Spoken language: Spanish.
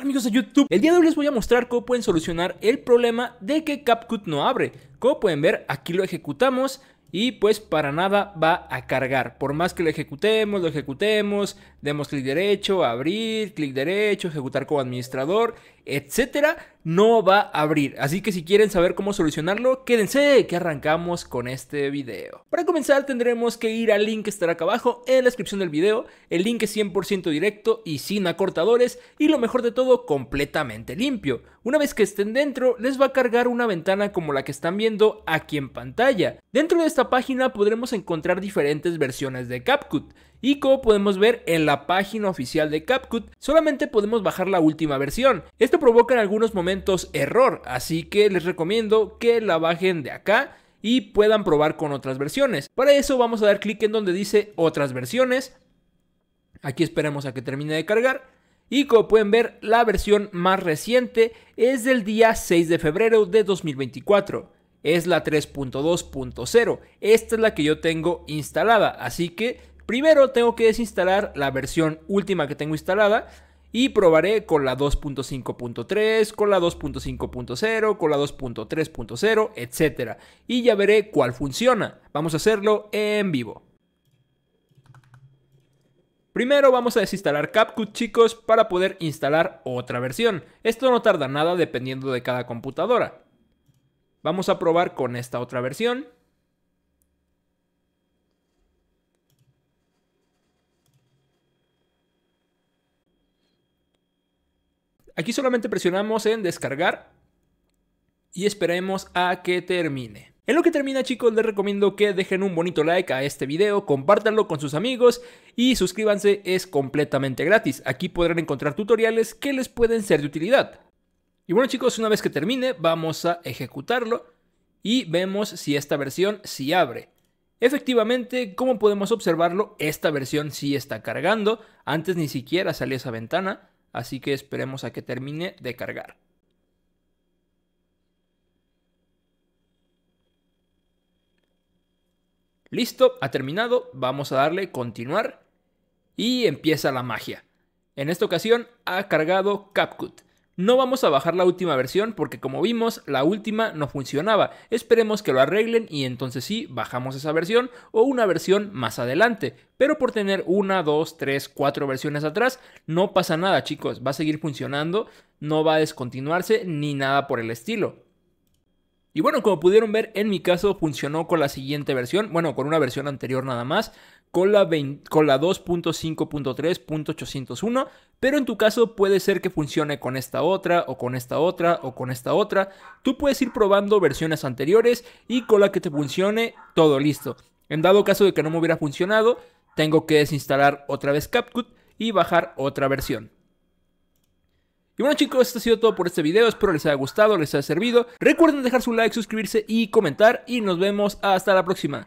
amigos de YouTube? El día de hoy les voy a mostrar cómo pueden solucionar el problema de que CapCut no abre. Como pueden ver, aquí lo ejecutamos y pues para nada va a cargar. Por más que lo ejecutemos, lo ejecutemos, demos clic derecho, abrir, clic derecho, ejecutar como administrador, etcétera, no va a abrir. Así que si quieren saber cómo solucionarlo, quédense que arrancamos con este video. Para comenzar tendremos que ir al link que estará acá abajo en la descripción del video. El link es 100% directo y sin acortadores y lo mejor de todo completamente limpio. Una vez que estén dentro les va a cargar una ventana como la que están viendo aquí en pantalla. Dentro de esta página podremos encontrar diferentes versiones de CapCut y como podemos ver en la página oficial de CapCut, solamente podemos bajar la última versión. Esto provoca en algunos momentos error, así que les recomiendo que la bajen de acá y puedan probar con otras versiones. Para eso vamos a dar clic en donde dice otras versiones. Aquí esperamos a que termine de cargar. Y como pueden ver, la versión más reciente es del día 6 de febrero de 2024. Es la 3.2.0. Esta es la que yo tengo instalada. Así que Primero tengo que desinstalar la versión última que tengo instalada y probaré con la 2.5.3, con la 2.5.0, con la 2.3.0, etc. Y ya veré cuál funciona. Vamos a hacerlo en vivo. Primero vamos a desinstalar CapCut chicos para poder instalar otra versión. Esto no tarda nada dependiendo de cada computadora. Vamos a probar con esta otra versión. Aquí solamente presionamos en descargar y esperemos a que termine. En lo que termina chicos les recomiendo que dejen un bonito like a este video, compártanlo con sus amigos y suscríbanse, es completamente gratis. Aquí podrán encontrar tutoriales que les pueden ser de utilidad. Y bueno chicos, una vez que termine vamos a ejecutarlo y vemos si esta versión sí abre. Efectivamente, como podemos observarlo, esta versión sí está cargando, antes ni siquiera salía esa ventana, así que esperemos a que termine de cargar. Listo, ha terminado, vamos a darle continuar y empieza la magia. En esta ocasión ha cargado CapCut. No vamos a bajar la última versión porque como vimos la última no funcionaba. Esperemos que lo arreglen y entonces sí bajamos esa versión o una versión más adelante. Pero por tener una, dos, tres, cuatro versiones atrás no pasa nada chicos. Va a seguir funcionando, no va a descontinuarse ni nada por el estilo. Y bueno, como pudieron ver, en mi caso funcionó con la siguiente versión, bueno, con una versión anterior nada más, con la, 2.5.3.801, pero en tu caso puede ser que funcione con esta otra o con esta otra o con esta otra. Tú puedes ir probando versiones anteriores y con la que te funcione, todo listo. En dado caso de que no me hubiera funcionado, tengo que desinstalar otra vez CapCut y bajar otra versión. Y bueno chicos, esto ha sido todo por este video, espero les haya gustado, les haya servido. Recuerden dejar su like, suscribirse y comentar y nos vemos hasta la próxima.